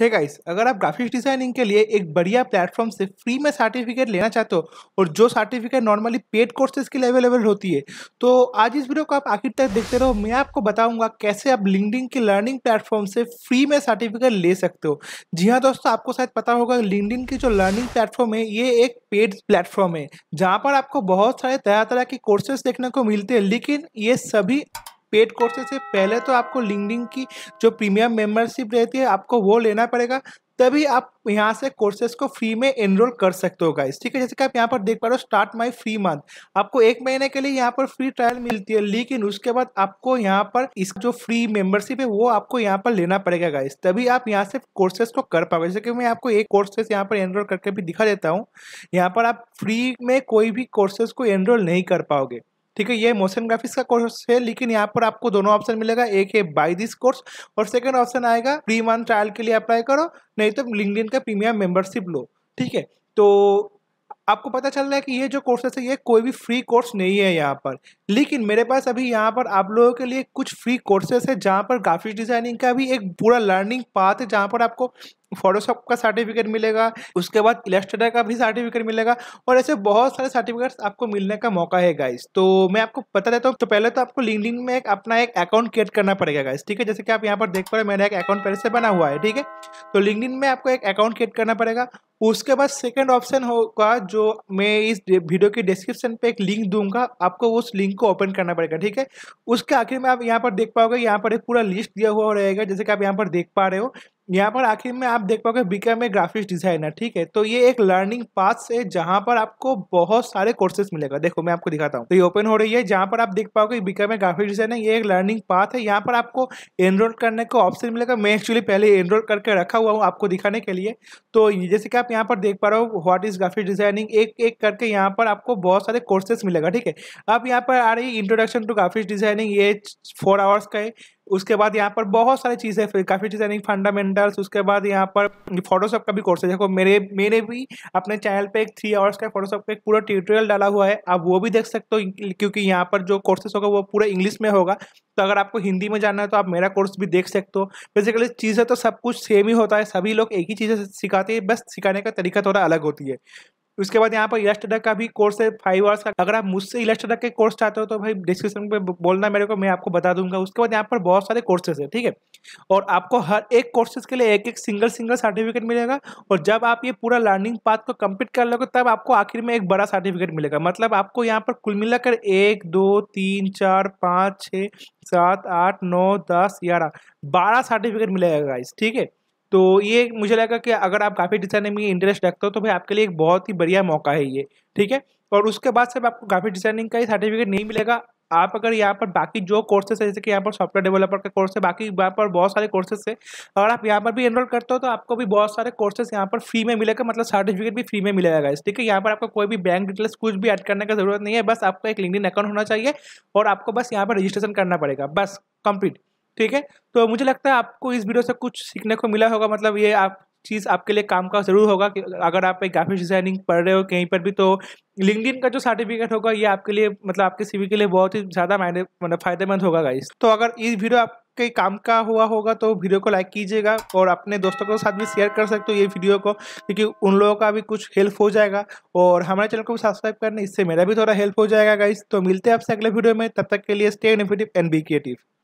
हे hey guys अगर आप graphics designing के लिए एक बढ़िया प्लेटफॉर्म से फ्री में सर्टिफिकेट लेना चाहते हो और जो सर्टिफिकेट नॉर्मली पेड कोर्सेज के लिए अवेलेबल होती है तो आज इस वीडियो को आप आखिर तक देखते रहो मैं आपको बताऊंगा कैसे आप लिंकडिन के लर्निंग प्लेटफॉर्म से फ्री में सर्टिफिकेट ले सकते हो जी हाँ दोस्तों आपको शायद पता होगा लिंकडिन की जो लर्निंग प्लेटफॉर्म है ये एक पेड प्लेटफॉर्म है जहाँ पर आपको बहुत सारे तरह तरह के कोर्सेज देखने को मिलते हैं लेकिन ये सभी पेड कोर्सेज से पहले तो आपको लिंकडिन की जो प्रीमियम मेंबरशिप रहती है आपको वो लेना पड़ेगा तभी आप यहाँ से कोर्सेज को फ्री में एनरोल कर सकते हो गाइस ठीक है जैसे कि आप यहाँ पर देख पा रहे हो स्टार्ट माई फ्री मंथ आपको एक महीने के लिए यहाँ पर फ्री ट्रायल मिलती है लेकिन उसके बाद आपको यहाँ पर इस जो फ्री मेंबरशिप है वो आपको यहाँ पर लेना पड़ेगा गाइस तभी आप यहाँ से कोर्सेज को कर पाओगे जैसे कि मैं आपको एक कोर्सेज यहाँ पर एनरोल करके भी दिखा देता हूँ यहाँ पर आप फ्री में कोई भी कोर्सेज को एनरोल नहीं कर पाओगे ठीक है ये मोशन ग्राफिक्स का कोर्स है लेकिन यहाँ पर आपको दोनों ऑप्शन मिलेगा एक है बाई दिस कोर्स और सेकेंड ऑप्शन आएगा प्री मंथ ट्रायल के लिए अप्लाई करो नहीं तो लिंक का प्रीमियम मेंबरशिप लो ठीक है तो आपको पता चल रहा है कि ये जो कोर्सेस है ये कोई भी फ्री कोर्स नहीं है यहाँ पर लेकिन मेरे पास अभी यहाँ पर आप लोगों के लिए कुछ फ्री कोर्सेस है जहाँ पर ग्राफिक्स डिज़ाइनिंग का भी एक पूरा लर्निंग पाथ है जहाँ पर आपको फोटोशॉप का सर्टिफिकेट मिलेगा उसके बाद इलेस्ट्रेटर का भी सर्टिफिकेट मिलेगा और ऐसे बहुत सारे सर्टिफिकेट्स आपको मिलने का मौका है गाइस तो मैं आपको बता देता हूँ तो पहले तो आपको लिंक में एक अपना एक अकाउंट क्रिएट करना पड़ेगा गाइस ठीक है जैसे कि आप यहाँ पर देख पा रहे मैंने एक अकाउंट पहले से बना हुआ है ठीक है तो लिंक में आपको एक अकाउंट क्रिएट करना पड़ेगा उसके बाद सेकंड ऑप्शन होगा जो मैं इस वीडियो की डिस्क्रिप्शन पे एक लिंक दूंगा आपको उस लिंक को ओपन करना पड़ेगा ठीक है उसके आखिर में आप यहाँ पर देख पाओगे यहाँ पर एक पूरा लिस्ट दिया हुआ रहेगा जैसे कि आप यहाँ पर देख पा रहे हो यहाँ पर आखिर में आप देख पाओगे बीकॉम में ग्राफिक्स डिजाइनर ठीक है तो ये एक लर्निंग पाथ है जहाँ पर आपको बहुत सारे कोर्सेस मिलेगा देखो मैं आपको दिखाता हूँ तो ये ओपन हो रही है जहाँ पर आप देख पाओगे बीकॉम में ग्राफिक्स डिजाइनर ये एक लर्निंग पाथ है यहाँ पर आपको एनरोल करने का ऑप्शन मिलेगा मैं एक्चुअली पहले एनरोल करके रखा हुआ हूँ आपको दिखाने के लिए तो जैसे कि आप यहाँ पर देख पा रहे हो व्हाट इज ग्राफिक डिजाइनिंग एक एक करके यहाँ पर आपको बहुत सारे कोर्सेस मिलेगा ठीक है अब यहाँ पर आ रही इंट्रोडक्शन टू ग्राफिक्स डिजाइनिंग ये फोर आवर्स का है उसके बाद यहाँ पर बहुत सारी चीज़ें फिर काफ़ी चीज़ें नहीं फंडामेंटल्स उसके बाद यहाँ पर फोटोशॉप का भी कोर्स है देखो मेरे मेरे भी अपने चैनल पे एक थ्री आवर्स का फोटोशॉप का एक पूरा ट्यूटोरियल डाला हुआ है आप वो भी देख सकते हो क्योंकि यहाँ पर जो कोर्सेस होगा वो पूरा इंग्लिश में होगा तो अगर आपको हिंदी में जाना है तो आप मेरा कोर्स भी देख सकते हो बेसिकली चीज़ें तो सब कुछ सेम ही होता है सभी लोग एक ही चीज़ें सिखाते हैं बस सिखाने का तरीका थोड़ा अलग होती है उसके बाद यहाँ पर इलास्ट्रेटर का भी कोर्स है फाइव आवर्स का अगर आप मुझसे इलास्ट्रेटर के कोर्स चाहते हो तो भाई डिस्क्रिप्शन में बोलना मेरे को मैं आपको बता दूंगा उसके बाद यहाँ पर बहुत सारे कोर्सेज है ठीक है और आपको हर एक कोर्सेज के लिए एक एक सिंगल सिंगल सर्टिफिकेट मिलेगा और जब आप ये पूरा लर्निंग पाथ को कम्प्लीट कर लोगे तब आपको आखिर में एक बड़ा सर्टिफिकेट मिलेगा मतलब आपको यहाँ पर कुल मिलाकर एक दो तीन चार पाँच छः सात आठ नौ दस ग्यारह बारह सर्टिफिकेट मिलेगा इस ठीक है तो ये मुझे लगा कि अगर आप ग्राफिक डिज़ाइनिंग में इंटरेस्ट रखते हो तो भाई आपके लिए एक बहुत ही बढ़िया मौका है ये ठीक है और उसके बाद सिर्फ आपको ग्राफिक डिज़ाइनिंग का ही सर्टिफिकेट नहीं मिलेगा आप अगर यहाँ पर बाकी जो कोर्सेस है जैसे कि यहाँ पर सॉफ्टवेयर डेवलपर का कोर्स है बाकी यहाँ पर बहुत सारे कोर्सेस है अगर आप यहाँ पर भी एनरोल करते हो तो आपको भी बहुत सारे कोर्सेस यहाँ पर फ्री में मिलेगा मतलब सर्टिफिकेट भी फ्री में मिलेगा ठीक है यहाँ पर आपको कोई भी बैंक डिटेल्स कुछ भी ऐड करने का जरूरत नहीं है बस आपको एक लिंक अकाउंट होना चाहिए और आपको बस यहाँ पर रजिस्ट्रेशन करना पड़ेगा बस कंप्लीट ठीक है तो मुझे लगता है आपको इस वीडियो से कुछ सीखने को मिला होगा मतलब ये आप चीज़ आपके लिए काम का ज़रूर होगा कि अगर आप एक ग्राफिक डिज़ाइनिंग पढ़ रहे हो कहीं पर भी तो लिंकडिन का जो सर्टिफिकेट होगा ये आपके लिए मतलब आपके सीवी के लिए बहुत ही ज़्यादा मायने मतलब फायदेमंद होगा गाइस तो अगर इस वीडियो आपके काम का हुआ होगा तो वीडियो को लाइक कीजिएगा और अपने दोस्तों के साथ भी शेयर कर सकते हो ये वीडियो को क्योंकि उन लोगों का भी कुछ हेल्प हो जाएगा और हमारे चैनल को भी सब्सक्राइब करना इससे मेरा भी थोड़ा हेल्प हो जाएगा गाइस तो मिलते हैं आपसे अगले वीडियो में तब तक के लिए stay innovative and be creative